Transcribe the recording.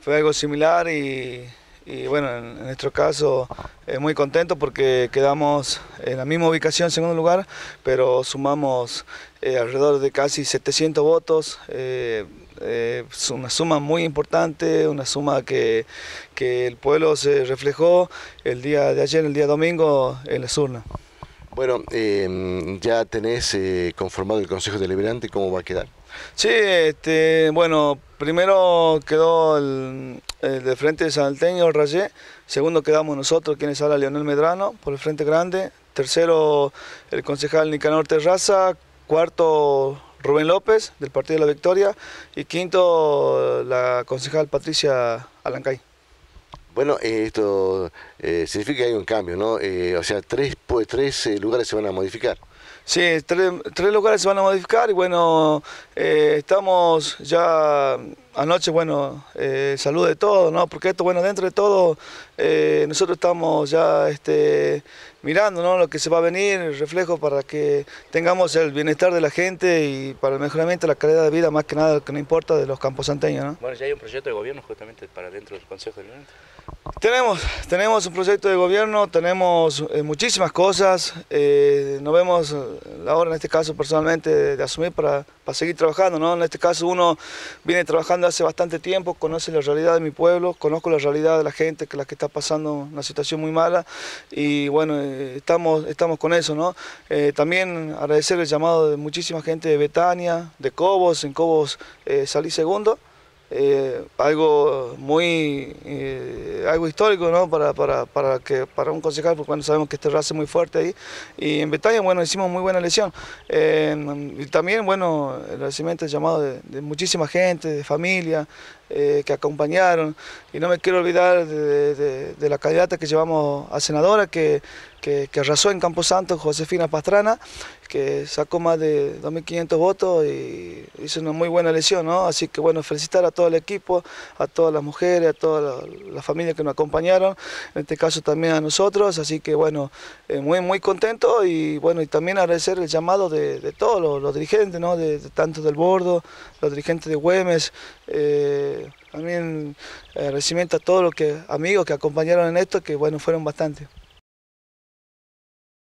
fue algo similar y, bueno, en, nuestro caso eh, muy contento porque quedamos en la misma ubicación en segundo lugar, pero sumamos eh, alrededor de casi 700 votos, eh, es una suma muy importante, una suma que, que el pueblo se reflejó el día de ayer, el día domingo, en las urnas. Bueno, em, ya tenés eh, conformado el Consejo Deliberante, ¿cómo va a quedar? Sí, este, bueno, primero quedó el, de frente de Salteño, Rayé, segundo quedamos nosotros, quienes habla Leonel Medrano, por el Frente Grande, tercero el concejal Nicanor Terraza, cuarto Rubén López, del Partido de la Victoria, y quinto la concejal Patricia Alancay. Bueno, eh, esto eh, significa que hay un cambio, ¿no? Eh, o sea, tres, pues, tres lugares se van a modificar. Sí, tres, tres, lugares se van a modificar y bueno, eh, estamos ya anoche, bueno, eh, salud de todo, ¿no? Porque esto, bueno, dentro de todo, eh, nosotros estamos ya este, mirando, ¿no? Lo que se va a venir, el reflejo para que tengamos el bienestar de la gente y para el mejoramiento de la calidad de vida, más que nada, lo que no importa de los camposanteños, ¿no? Bueno, ya hay un proyecto de gobierno justamente para dentro del Consejo de Alimentos. Tenemos, tenemos un proyecto de gobierno, tenemos eh, muchísimas cosas, eh, nos vemos la hora en este caso personalmente de, asumir para, seguir trabajando, ¿no? En este caso uno viene trabajando hace bastante tiempo, conoce la realidad de mi pueblo, conozco la realidad de la gente, que la que está pasando una situación muy mala y bueno, eh, estamos, estamos con eso, ¿no? también agradecer el llamado de muchísima gente de Betania, de Cobos, en Cobos salí segundo, eh, algo muy eh, algo histórico ¿no? para, para, para, que, para un concejal, porque sabemos que este raza es muy fuerte ahí. Y en Betania, bueno, hicimos muy buena elección. y también, bueno, el recibimiento llamado de, muchísima gente, de familia, eh, que acompañaron. Y no me quiero olvidar de, de la candidata que llevamos a senadora, que que, arrasó en Camposanto, Josefina Pastrana, que sacó más de 2.500 votos y hizo una muy buena elección, ¿no? Así que bueno, felicitar a todo el equipo, a todas las mujeres, a todas las la familias que nos acompañaron, en este caso también a nosotros, así que bueno, eh, muy muy contento y bueno, y también agradecer el llamado de, todos los, dirigentes, ¿no? De, tanto del Bordo, los dirigentes de Güemes, eh, también eh, agradecimiento a todos los que, amigos que acompañaron en esto, que bueno, fueron bastantes.